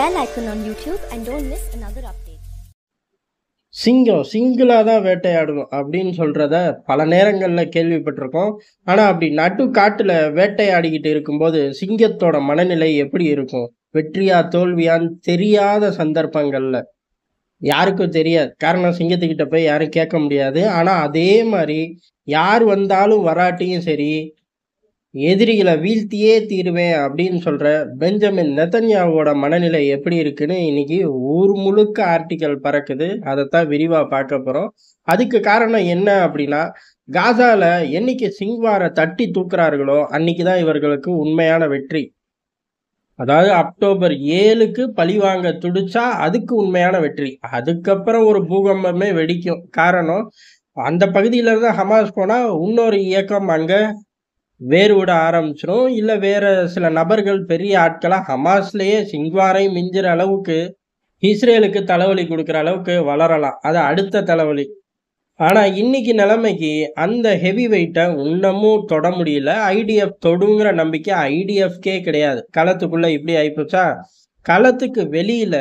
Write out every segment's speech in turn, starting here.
another சிங்கம் சிங்கிளாக தான் வேட்டையாடணும் அப்படின்னு சொல்கிறத பல நேரங்களில் கேள்விப்பட்டிருக்கோம் ஆனால் அப்படி நட்டு காட்டில் வேட்டையாடிக்கிட்டு இருக்கும்போது சிங்கத்தோட மனநிலை எப்படி இருக்கும் வெற்றியா தோல்வியான்னு தெரியாத சந்தர்ப்பங்களில் யாருக்கும் தெரியாது காரணம் சிங்கத்துக்கிட்ட போய் யாரும் கேட்க முடியாது ஆனால் அதே மாதிரி யார் வந்தாலும் வராட்டியும் சரி எதிரிகளை வீழ்த்தியே தீருவேன் அப்படின்னு சொல்கிற பெஞ்சமின் நெத்தன்யாவோட மனநிலை எப்படி இருக்குன்னு இன்னைக்கு ஊர் முழுக்க ஆர்டிக்கல் பறக்குது அதைத்தான் விரிவாக பார்க்க போகிறோம் அதுக்கு காரணம் என்ன அப்படின்னா காசாவில் என்னைக்கு சிங்வாரை தட்டி தூக்குறார்களோ அன்னைக்கு தான் இவர்களுக்கு உண்மையான வெற்றி அதாவது அக்டோபர் ஏழுக்கு பழிவாங்க துடிச்சா அதுக்கு உண்மையான வெற்றி அதுக்கப்புறம் ஒரு பூகம்பமே வெடிக்கும் காரணம் அந்த பகுதியில இருந்து ஹமாஸ் போனால் இன்னொரு இயக்கம் அங்கே வேறு விட ஆரம்பிச்சிடும் இல்லை வேற சில நபர்கள் பெரிய ஆட்களாக ஹமாஸ்லேயே சிங்வாரை மிஞ்சிற அளவுக்கு இஸ்ரேலுக்கு தலைவலி கொடுக்குற அளவுக்கு வளரலாம் அது அடுத்த தலைவலி ஆனால் இன்னைக்கு நிலைமைக்கு அந்த ஹெவி வெயிட்டை இன்னமும் தொட முடியல ஐடிஎஃப் தொடுங்கிற நம்பிக்கை ஐடிஎஃப்கே கிடையாது களத்துக்குள்ளே இப்படி ஆயிப்போச்சா களத்துக்கு வெளியில்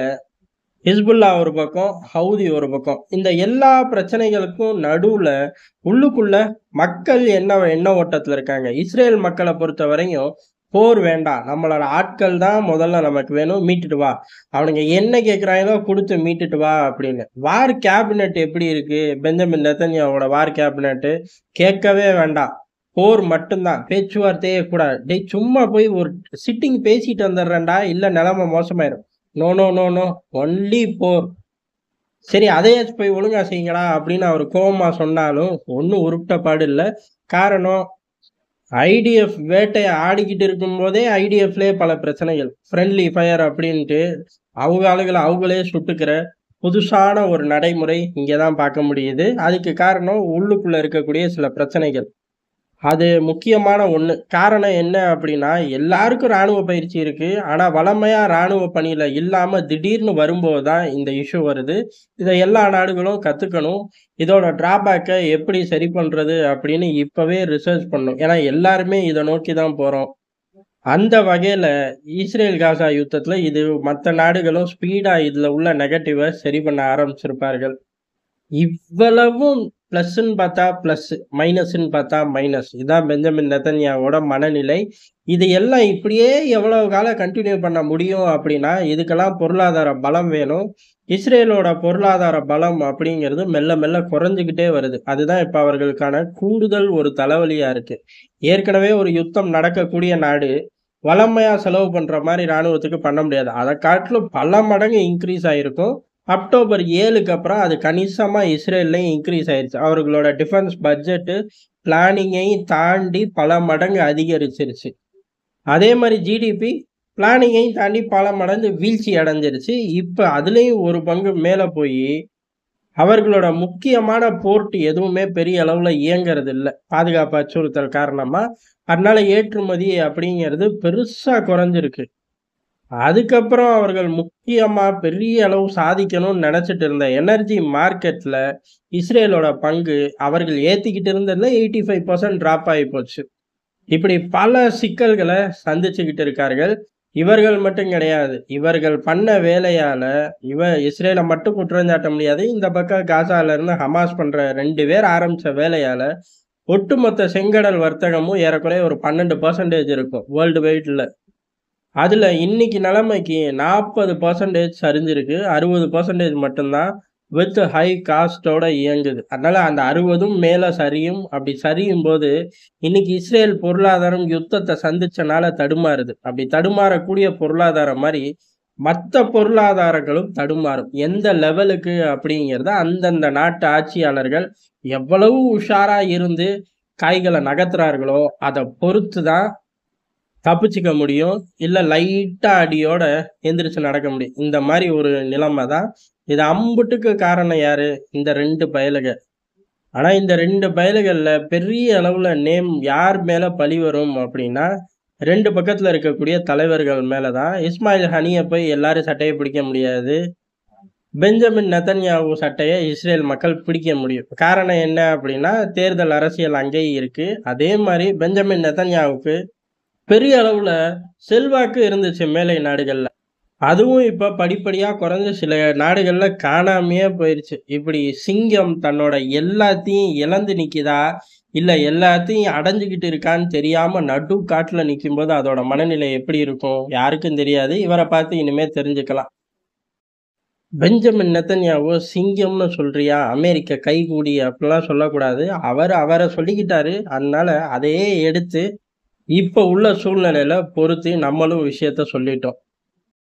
ஹிஸ்புல்லா ஒரு பக்கம் ஹவுதி ஒரு பக்கம் இந்த எல்லா பிரச்சனைகளுக்கும் நடுவில் உள்ளுக்குள்ள மக்கள் என்ன என்ன ஓட்டத்தில் இருக்காங்க இஸ்ரேல் மக்களை பொறுத்த வரையும் போர் வேண்டாம் நம்மளோட ஆட்கள் தான் முதல்ல நமக்கு வேணும் மீட்டுட்டு வா அவனுங்க என்ன கேட்குறாங்களோ கொடுத்து மீட்டுட்டு வா அப்படின்னு வார் கேபினெட் எப்படி இருக்கு பெஞ்சமின் நெத்தன்யாவோட வார் கேபினெட்டு கேட்கவே வேண்டாம் போர் மட்டும்தான் பேச்சுவார்த்தையே கூடாது டே சும்மா போய் ஒரு சிட்டிங் பேசிட்டு வந்துடுறேன்டா இல்லை நிலமை மோசமாயிடும் no no no no only போர் சரி அதையாச்சும் போய் ஒழுங்கா செய்யுங்களா அப்படின்னு அவர் கோபமாக சொன்னாலும் ஒன்றும் உருப்பிட்ட பாடு இல்லை காரணம் ஐடிஎஃப் வேட்டையை ஆடிக்கிட்டு இருக்கும்போதே ஐடிஎஃப்லேயே பல பிரச்சனைகள் ஃப்ரெண்ட்லி ஃபயர் அப்படின்ட்டு அவங்க ஆளுகளை அவங்களே சுட்டுக்கிற புதுசான ஒரு நடைமுறை இங்கே தான் பார்க்க முடியுது அதுக்கு காரணம் உள்ளுக்குள்ளே இருக்கக்கூடிய சில பிரச்சனைகள் அது முக்கியமான ஒன்று காரணம் என்ன அப்படின்னா எல்லாருக்கும் இராணுவ பயிற்சி இருக்குது ஆனால் வளமையாக இராணுவ பணியில் இல்லாமல் திடீர்னு வரும்போது தான் இந்த இஷ்யூ வருது இதை எல்லா நாடுகளும் கற்றுக்கணும் இதோட ட்ராபேக்கை எப்படி சரி பண்ணுறது அப்படின்னு இப்போவே ரிசர்ச் பண்ணும் ஏன்னா எல்லாருமே இதை நோக்கி தான் போகிறோம் அந்த வகையில் இஸ்ரேல் காசா யுத்தத்தில் இது மற்ற நாடுகளும் ஸ்பீடாக இதில் உள்ள நெகட்டிவை சரி பண்ண ஆரம்பிச்சிருப்பார்கள் இவ்வளவும் ப்ளஸ்ன்னு பார்த்தா ப்ளஸ் மைனஸ்ன்னு பார்த்தா மைனஸ் இதுதான் பெஞ்சமின் நெத்தன்யாவோட மனநிலை இது எல்லாம் இப்படியே எவ்வளவு காலம் கண்டினியூ பண்ண முடியும் அப்படின்னா இதுக்கெல்லாம் பொருளாதார பலம் வேணும் இஸ்ரேலோட பொருளாதார பலம் அப்படிங்கிறது மெல்ல மெல்ல குறைஞ்சிக்கிட்டே வருது அதுதான் இப்போ அவர்களுக்கான கூடுதல் ஒரு தலைவலியாக இருக்குது ஏற்கனவே ஒரு யுத்தம் நடக்கக்கூடிய நாடு வளமையாக செலவு பண்ணுற மாதிரி இராணுவத்துக்கு பண்ண முடியாது அதை காட்டிலும் பல மடங்கு இன்க்ரீஸ் ஆகிருக்கும் அக்டோபர் ஏழுக்கு அப்புறம் அது கணிசமாக இஸ்ரேல்லையும் இன்க்ரீஸ் ஆயிடுச்சு அவர்களோட டிஃபென்ஸ் பட்ஜெட்டு பிளானிங்கையும் தாண்டி பல மடங்கு அதிகரிச்சிருச்சு அதே மாதிரி ஜிடிபி பிளானிங்கையும் தாண்டி பல மடங்கு வீழ்ச்சி அடைஞ்சிருச்சு இப்போ அதுலேயும் ஒரு பங்கு மேலே போய் அவர்களோட முக்கியமான போர்ட் எதுவுமே பெரிய அளவில் இயங்கிறது இல்லை பாதுகாப்பு அச்சுறுத்தல் காரணமாக அதனால் ஏற்றுமதி அப்படிங்கிறது பெருசாக குறைஞ்சிருக்கு அதுக்கப்புறம் அவர்கள் முக்கியமாக பெரிய அளவு சாதிக்கணும்னு நினச்சிட்டு இருந்த எனர்ஜி மார்க்கெட்டில் இஸ்ரேலோட பங்கு அவர்கள் ஏற்றிக்கிட்டு இருந்ததுல எயிட்டி ஃபைவ் பர்சன்ட் ட்ராப் ஆகி போச்சு இப்படி பல சிக்கல்களை சந்திச்சுக்கிட்டு இருக்கார்கள் இவர்கள் மட்டும் கிடையாது இவர்கள் பண்ண வேலையால் இவ இஸ்ரேலை மட்டும் குற்றஞ்சாட்ட முடியாது இந்த பக்கம் காசாலேருந்து ஹமாஸ் பண்ணுற ரெண்டு பேர் ஆரம்பித்த வேலையால் ஒட்டுமொத்த செங்கடல் வர்த்தகமும் ஏறக்குறைய ஒரு பன்னெண்டு பர்சன்டேஜ் இருக்கும் வேர்ல்டு வைட்டில் அதில் இன்னைக்கு நிலைமைக்கு நாற்பது பர்சன்டேஜ் சரிஞ்சிருக்கு அறுபது பர்சன்டேஜ் மட்டும்தான் வித் ஹை காஸ்டோட இயங்குது அதனால் அந்த அறுபதும் மேலே சரியும் அப்படி சரியும் போது இன்னைக்கு இஸ்ரேல் பொருளாதாரம் யுத்தத்தை சந்திச்சனால தடுமாறுது அப்படி தடுமாறக்கூடிய பொருளாதாரம் மாதிரி மற்ற பொருளாதாரங்களும் தடுமாறும் எந்த லெவலுக்கு அப்படிங்கிறத அந்தந்த நாட்டு ஆட்சியாளர்கள் எவ்வளவு உஷாராக இருந்து காய்களை நகர்த்துறார்களோ அதை பொறுத்து தான் தப்பிச்சிக்க முடியும் இல்லை லைட்டாக அடியோட எந்திரிச்சு நடக்க முடியும் இந்த மாதிரி ஒரு நிலைமை தான் இது அம்புட்டுக்கு காரணம் யார் இந்த ரெண்டு பயலுக ஆனால் இந்த ரெண்டு பயலுகளில் பெரிய அளவில் நேம் யார் மேலே பழி வரும் அப்படின்னா ரெண்டு பக்கத்தில் இருக்கக்கூடிய தலைவர்கள் மேலே தான் இஸ்மாயில் ஹனியை போய் எல்லாரும் சட்டையை பிடிக்க முடியாது பெஞ்சமின் நெத்தன்யாவு சட்டையை இஸ்ரேல் மக்கள் பிடிக்க முடியும் காரணம் என்ன அப்படின்னா தேர்தல் அரசியல் அங்கேயும் இருக்குது அதே மாதிரி பெஞ்சமின் நெத்தன்யாவுக்கு பெரிய அளவில் செல்வாக்கு இருந்துச்சு மேலை நாடுகளில் அதுவும் இப்போ படிப்படியாக குறைஞ்ச சில நாடுகளில் காணாமையே போயிடுச்சு இப்படி சிங்கம் தன்னோட எல்லாத்தையும் இழந்து நிற்கிதா இல்லை எல்லாத்தையும் அடைஞ்சிக்கிட்டு இருக்கான்னு தெரியாமல் நடு காட்டில் போது அதோட மனநிலை எப்படி இருக்கும் யாருக்கும் தெரியாது இவரை பார்த்து இனிமேல் தெரிஞ்சுக்கலாம் பெஞ்சமின் நெத்தன்யாவோ சிங்கம்னு சொல்றியா அமெரிக்க கைகூடி அப்படிலாம் சொல்லக்கூடாது அவர் அவரை சொல்லிக்கிட்டாரு அதனால அதையே எடுத்து இப்போ உள்ள சூழ்நிலையில் பொருத்தி நம்மளும் விஷயத்த சொல்லிட்டோம்